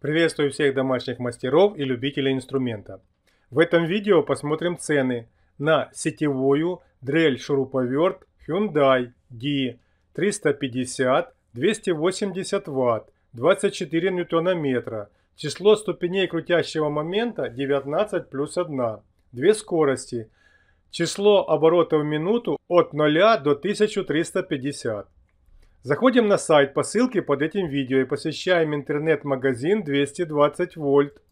Приветствую всех домашних мастеров и любителей инструмента. В этом видео посмотрим цены на сетевую дрель-шуруповерт Hyundai D 350 280 Вт 24 ньютона Число ступеней крутящего момента 19 плюс 1. Две скорости. Число оборотов в минуту от 0 до 1350. Заходим на сайт по ссылке под этим видео и посещаем интернет-магазин 220 вольт.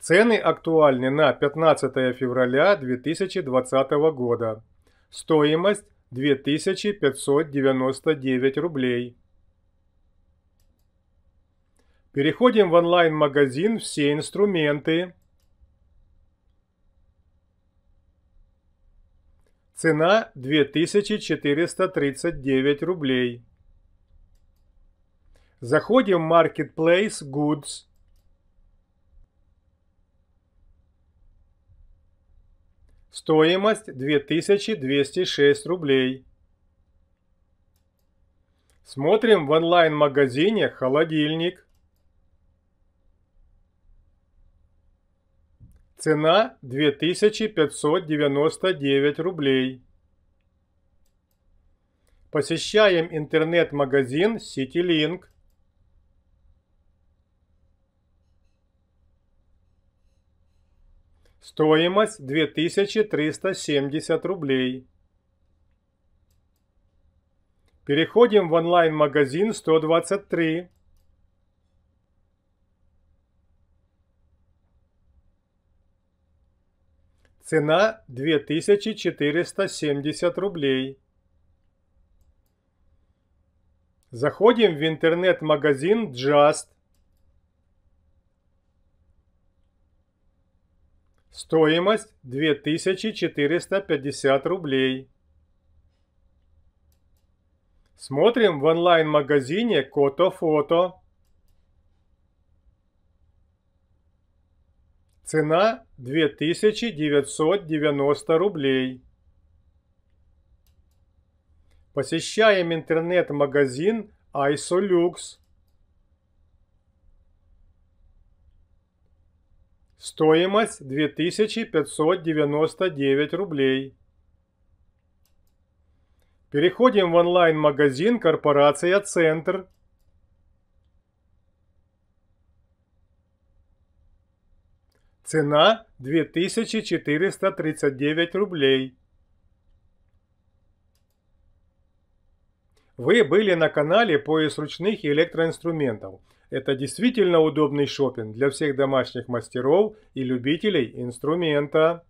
Цены актуальны на 15 февраля 2020 года. Стоимость 2599 рублей. Переходим в онлайн-магазин «Все инструменты». Цена 2439 рублей. Заходим в Marketplace Goods. Стоимость 2206 рублей. Смотрим в онлайн-магазине холодильник. Цена 2599 рублей. Посещаем интернет-магазин CityLink. Стоимость 2370 рублей. Переходим в онлайн-магазин 123. Цена 2470 рублей. Заходим в интернет-магазин Just. Стоимость 2450 рублей. Смотрим в онлайн-магазине Кото Фото. Цена 2990 рублей. Посещаем интернет-магазин Isolux. Стоимость 2599 рублей. Переходим в онлайн-магазин «Корпорация Центр». Цена 2439 рублей. Вы были на канале «Пояс ручных электроинструментов». Это действительно удобный шопинг для всех домашних мастеров и любителей инструмента.